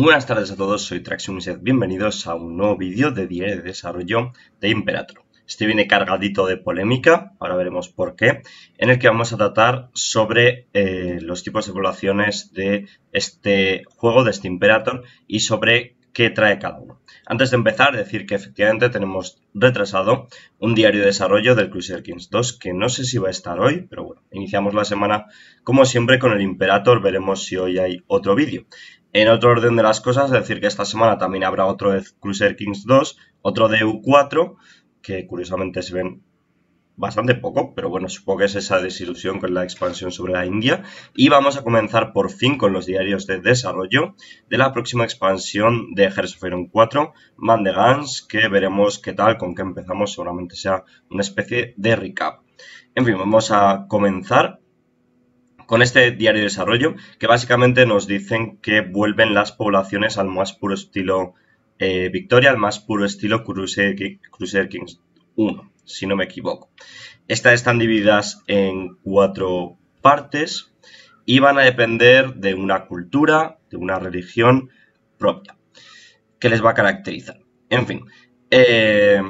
buenas tardes a todos, soy Traxumiset, bienvenidos a un nuevo vídeo de Diario de Desarrollo de Imperator. Este viene cargadito de polémica, ahora veremos por qué, en el que vamos a tratar sobre eh, los tipos de poblaciones de este juego, de este Imperator, y sobre qué trae cada uno. Antes de empezar, decir que efectivamente tenemos retrasado un diario de desarrollo del Cruiser Kings 2, que no sé si va a estar hoy, pero bueno, iniciamos la semana como siempre con el Imperator, veremos si hoy hay otro vídeo. En otro orden de las cosas, es decir, que esta semana también habrá otro de Cruiser Kings 2, otro de U4, que curiosamente se ven bastante poco, pero bueno, supongo que es esa desilusión con la expansión sobre la India. Y vamos a comenzar por fin con los diarios de desarrollo de la próxima expansión de Hearts of 4, Mandegans, que veremos qué tal, con qué empezamos, seguramente sea una especie de recap. En fin, vamos a comenzar con este diario de desarrollo, que básicamente nos dicen que vuelven las poblaciones al más puro estilo eh, Victoria, al más puro estilo Crusader, Kings 1, si no me equivoco. Estas están divididas en cuatro partes y van a depender de una cultura, de una religión propia, que les va a caracterizar. En fin, eh,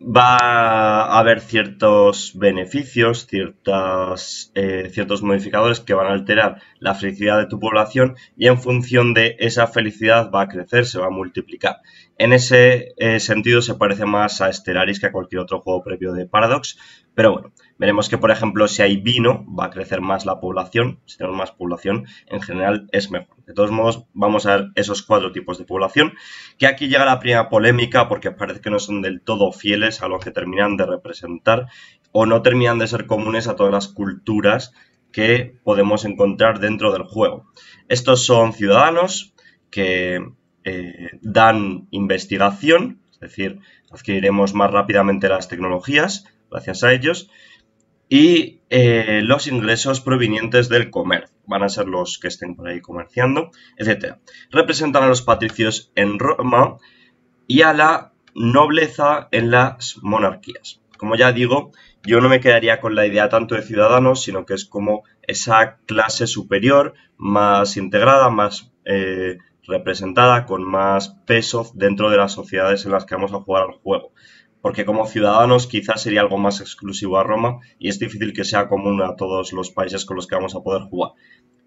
va a haber ciertos beneficios, eh, ciertos modificadores que van a alterar la felicidad de tu población y en función de esa felicidad va a crecer, se va a multiplicar. En ese eh, sentido se parece más a Stellaris que a cualquier otro juego previo de Paradox, pero bueno, Veremos que, por ejemplo, si hay vino, va a crecer más la población. Si tenemos más población, en general es mejor. De todos modos, vamos a ver esos cuatro tipos de población, que aquí llega la primera polémica porque parece que no son del todo fieles a lo que terminan de representar o no terminan de ser comunes a todas las culturas que podemos encontrar dentro del juego. Estos son ciudadanos que eh, dan investigación, es decir, adquiriremos más rápidamente las tecnologías gracias a ellos, y eh, los ingresos provenientes del comercio, van a ser los que estén por ahí comerciando, etc. Representan a los patricios en Roma y a la nobleza en las monarquías. Como ya digo, yo no me quedaría con la idea tanto de ciudadanos, sino que es como esa clase superior más integrada, más eh, representada, con más peso dentro de las sociedades en las que vamos a jugar al juego porque como ciudadanos quizás sería algo más exclusivo a Roma y es difícil que sea común a todos los países con los que vamos a poder jugar.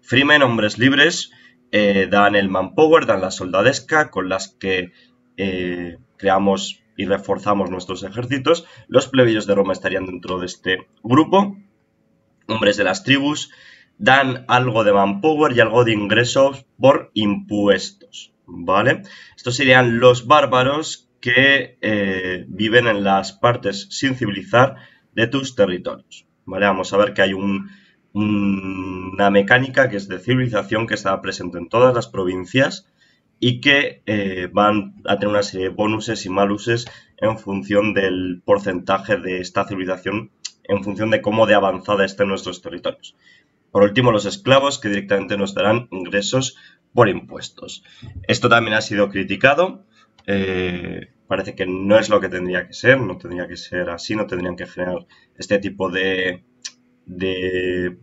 Freemen, hombres libres, eh, dan el manpower, dan la soldadesca con las que eh, creamos y reforzamos nuestros ejércitos. Los plebeyos de Roma estarían dentro de este grupo. Hombres de las tribus dan algo de manpower y algo de ingresos por impuestos. ¿Vale? Estos serían los bárbaros que eh, viven en las partes sin civilizar de tus territorios. Vamos a ver que hay una mecánica que es de civilización que está presente en todas las provincias y que eh, van a tener una serie de bonuses y maluses en función del porcentaje de esta civilización, en función de cómo de avanzada estén nuestros territorios. Por último, los esclavos, que directamente nos darán ingresos por impuestos. Esto también ha sido criticado eh, parece que no es lo que tendría que ser, no tendría que ser así, no tendrían que generar este tipo de,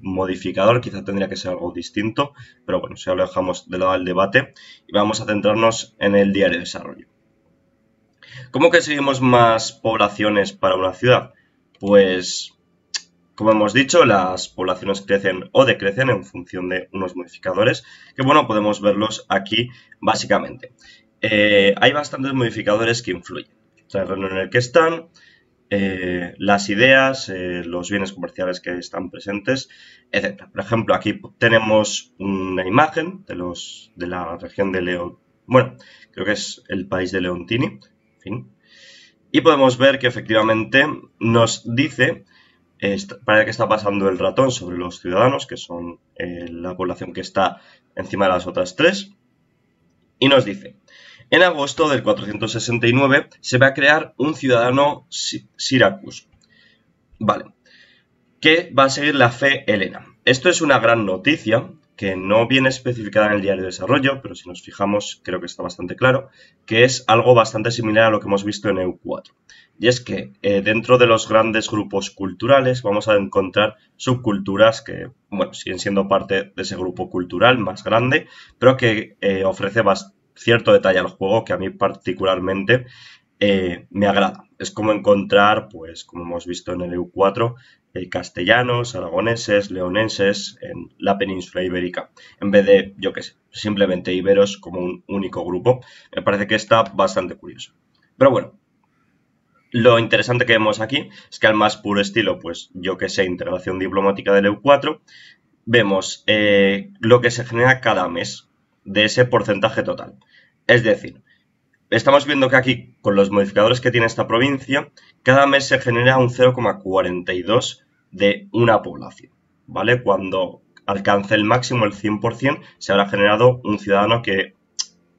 modificador, quizá tendría que ser algo distinto, pero bueno, ya lo dejamos de lado al debate y vamos a centrarnos en el diario de desarrollo. ¿Cómo conseguimos más poblaciones para una ciudad? Pues, como hemos dicho, las poblaciones crecen o decrecen en función de unos modificadores, que bueno, podemos verlos aquí básicamente. Eh, hay bastantes modificadores que influyen. el terreno en el que están, eh, las ideas, eh, los bienes comerciales que están presentes, etc. Por ejemplo, aquí tenemos una imagen de, la región de León. Bueno, creo que es el país de Leontini. En fin. Y podemos ver que efectivamente nos dice parece para qué está pasando el ratón sobre los ciudadanos, que son la población que está encima de las otras tres. Y nos dice, en agosto del 469 se va a crear un ciudadano Syracuse, vale, que va a seguir la fe helena. Esto es una gran noticia que no viene especificada en el diario de desarrollo, pero si nos fijamos creo que está bastante claro, que es algo bastante similar a lo que hemos visto en EU4. Y es que eh, dentro de los grandes grupos culturales vamos a encontrar subculturas que, bueno, siguen siendo parte de ese grupo cultural más grande, pero que eh, ofrece bastante cierto detalle al juego que a mí particularmente eh, me agrada. Es como encontrar, pues como hemos visto en el EU4, eh, castellanos, aragoneses, leoneses en la península ibérica, en vez de, yo qué sé, simplemente iberos como un único grupo. Me parece que está bastante curioso. Pero bueno, lo interesante que vemos aquí es que al más puro estilo, pues yo que sé, integración diplomática del EU4, vemos eh, lo que se genera cada mes de ese porcentaje total. Es decir, estamos viendo que aquí, con los modificadores que tiene esta provincia, cada mes se genera un 0,42 de una población, ¿vale? Cuando alcance el máximo, el 100%, se habrá generado un ciudadano que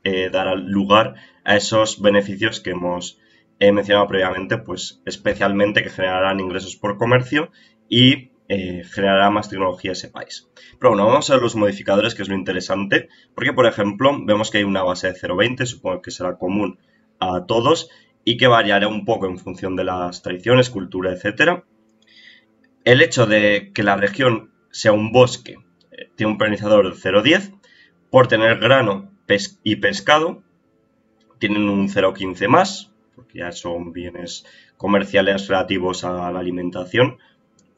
eh, dará lugar a esos beneficios que hemos eh, mencionado previamente, pues especialmente que generarán ingresos por comercio y eh, generará más tecnología ese país. Pero bueno, vamos a ver los modificadores, que es lo interesante, porque por ejemplo vemos que hay una base de 0,20, supongo que será común a todos, y que variará un poco en función de las tradiciones, cultura, etc. El hecho de que la región sea un bosque, eh, tiene un penalizador de 0,10, por tener grano y pescado, tienen un 0,15 más, porque ya son bienes comerciales relativos a la alimentación,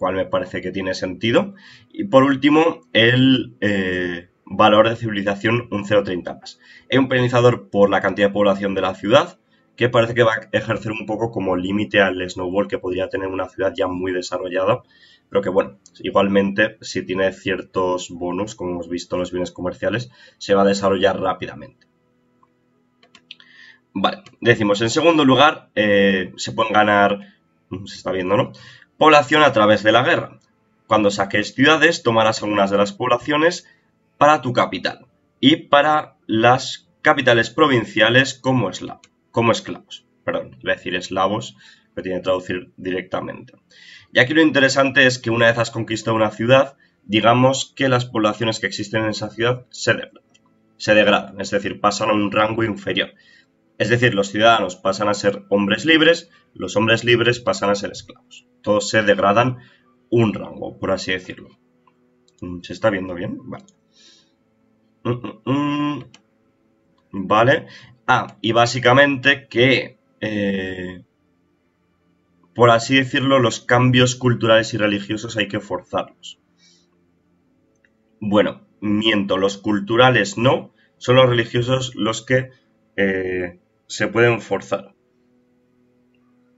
cual me parece que tiene sentido. Y por último, el eh, valor de civilización un 0.30 más. Es un penalizador por la cantidad de población de la ciudad, que parece que va a ejercer un poco como límite al snowball que podría tener una ciudad ya muy desarrollada, pero que bueno, igualmente si tiene ciertos bonus, como hemos visto en los bienes comerciales, se va a desarrollar rápidamente. Vale, decimos, en segundo lugar, eh, se pueden ganar, mm, se está viendo, ¿no? población a través de la guerra. Cuando saques ciudades, tomarás algunas de las poblaciones para tu capital y para las capitales provinciales como, como esclavos. Perdón, iba a decir eslavos, pero tiene que traducir directamente. Y aquí lo interesante es que una vez has conquistado una ciudad, digamos que las poblaciones que existen en esa ciudad se se degradan es decir, pasan a un rango inferior. Es decir, los ciudadanos pasan a ser hombres libres, los hombres libres pasan a ser esclavos. Todos se degradan un rango, por así decirlo. Mm, ¿Se está viendo bien? Vale. Mm, mm, vale. Ah, y básicamente que, eh, por así decirlo, los cambios culturales y religiosos hay que forzarlos. Bueno, miento, los culturales no, son los religiosos los que eh, se pueden forzar.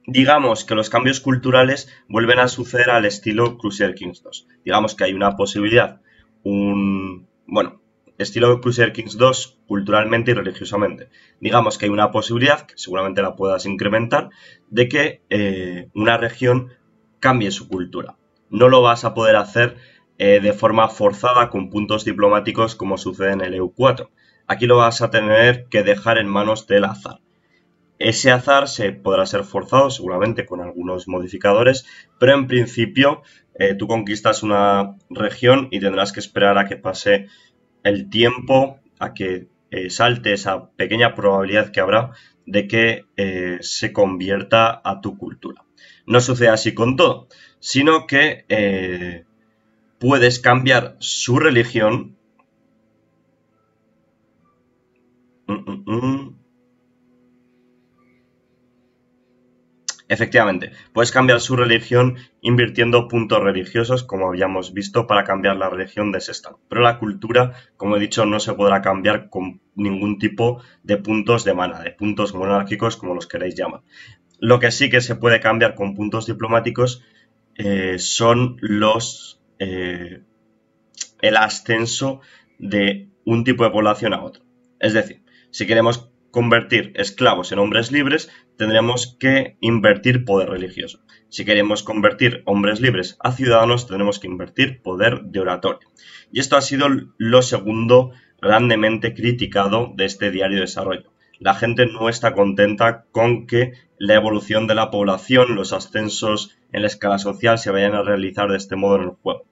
Digamos que los cambios culturales vuelven a suceder al estilo Crusader Kings 2. Digamos que hay una posibilidad, un... bueno, estilo Crusader Kings 2 culturalmente y religiosamente. Digamos que hay una posibilidad, que seguramente la puedas incrementar, de que eh, una región cambie su cultura. No lo vas a poder hacer eh, de forma forzada con puntos diplomáticos como sucede en el EU4, Aquí lo vas a tener que dejar en manos del azar. Ese azar se podrá ser forzado seguramente con algunos modificadores, pero en principio eh, tú conquistas una región y tendrás que esperar a que pase el tiempo, a que eh, salte esa pequeña probabilidad que habrá de que eh, se convierta a tu cultura. No sucede así con todo, sino que puedes cambiar su religión Mm, mm, mm. Efectivamente, puedes cambiar su religión invirtiendo puntos religiosos, como habíamos visto, para cambiar la religión de ese estado Pero la cultura, como he dicho, no se podrá cambiar con ningún tipo de puntos de mana, de puntos monárquicos, como los queréis llamar. Lo que sí que se puede cambiar con puntos diplomáticos eh, son los. Eh, el ascenso de un tipo de población a otro. Es decir, si queremos convertir esclavos en hombres libres, tendremos que invertir poder religioso. Si queremos convertir hombres libres a ciudadanos, tendremos que invertir poder de oratoria. Y esto ha sido lo segundo grandemente criticado de este diario de desarrollo. La gente no está contenta con que la evolución de la población, los ascensos en la escala social se vayan a realizar de este modo en el juego.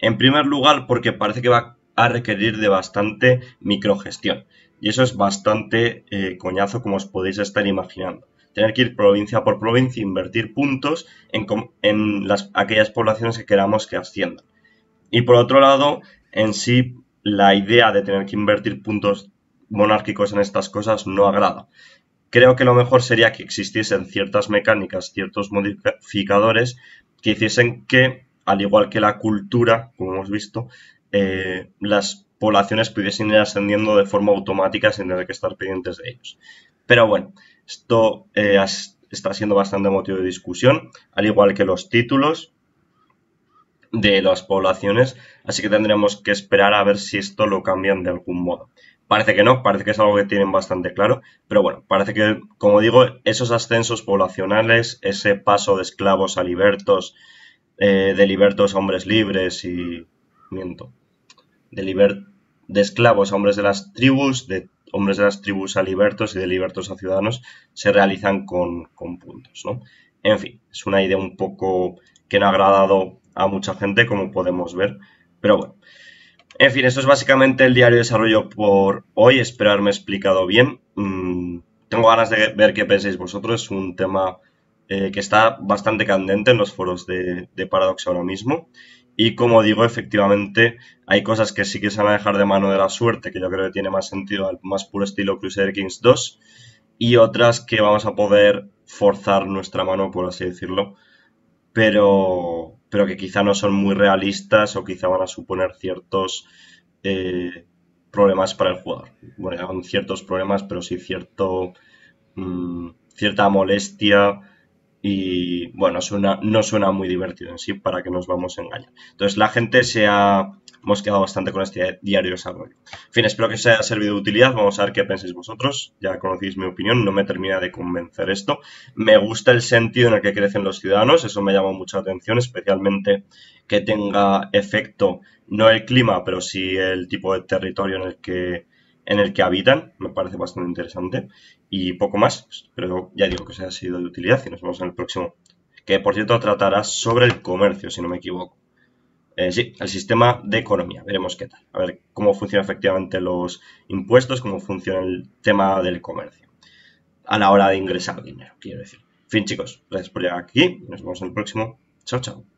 En primer lugar, porque parece que va a requerir de bastante microgestión. Y eso es bastante eh, coñazo como os podéis estar imaginando. Tener que ir provincia por provincia, invertir puntos en, las, aquellas poblaciones que queramos que asciendan. Y por otro lado, en sí, la idea de tener que invertir puntos monárquicos en estas cosas no agrada. Creo que lo mejor sería que existiesen ciertas mecánicas, ciertos modificadores que hiciesen que, al igual que la cultura, como hemos visto, eh, las poblaciones pudiesen ir ascendiendo de forma automática sin tener que estar pendientes de ellos. Pero bueno, esto eh, está siendo bastante motivo de discusión, al igual que los títulos de las poblaciones, así que tendremos que esperar a ver si esto lo cambian de algún modo. Parece que no, parece que es algo que tienen bastante claro, pero bueno, parece que, como digo, esos ascensos poblacionales, ese paso de esclavos a libertos, eh, de libertos a hombres libres y de, esclavos a hombres de las tribus, de hombres de las tribus a libertos y de libertos a ciudadanos, se realizan con, puntos, ¿no? En fin, es una idea un poco que no ha agradado a mucha gente, como podemos ver, pero bueno. En fin, esto es básicamente el diario de desarrollo por hoy, espero haberme explicado bien. Mm, tengo ganas de ver qué pensáis vosotros, es un tema eh, que está bastante candente en los foros de, de Paradox ahora mismo. Y como digo, efectivamente, hay cosas que sí que se van a dejar de mano de la suerte, que yo creo que tiene más sentido al más puro estilo Crusader Kings 2, y otras que vamos a poder forzar nuestra mano, por así decirlo, pero, pero que quizá no son muy realistas o quizá van a suponer ciertos eh, problemas para el jugador. Bueno, con ciertos problemas, pero sí cierto, mm, cierta molestia y bueno, suena, no suena muy divertido en sí para que nos vamos a engañar. Entonces la gente se ha quedado bastante con este diario desarrollo. En fin, espero que os haya servido de utilidad, vamos a ver qué pensáis vosotros, ya conocéis mi opinión, no me termina de convencer esto. Me gusta el sentido en el que crecen los ciudadanos, eso me llama mucha atención, especialmente que tenga efecto no el clima, pero sí el tipo de territorio en el que en el que habitan, me parece bastante interesante. Y poco más, pero ya digo que os ha sido de utilidad y nos vemos en el próximo. Que por cierto tratará sobre el comercio, si no me equivoco. Eh, sí, el sistema de economía, veremos qué tal. A ver cómo funcionan efectivamente los impuestos, cómo funciona el tema del comercio. A la hora de ingresar dinero, quiero decir. En fin, chicos, gracias por llegar aquí. Nos vemos en el próximo. Chao, chao.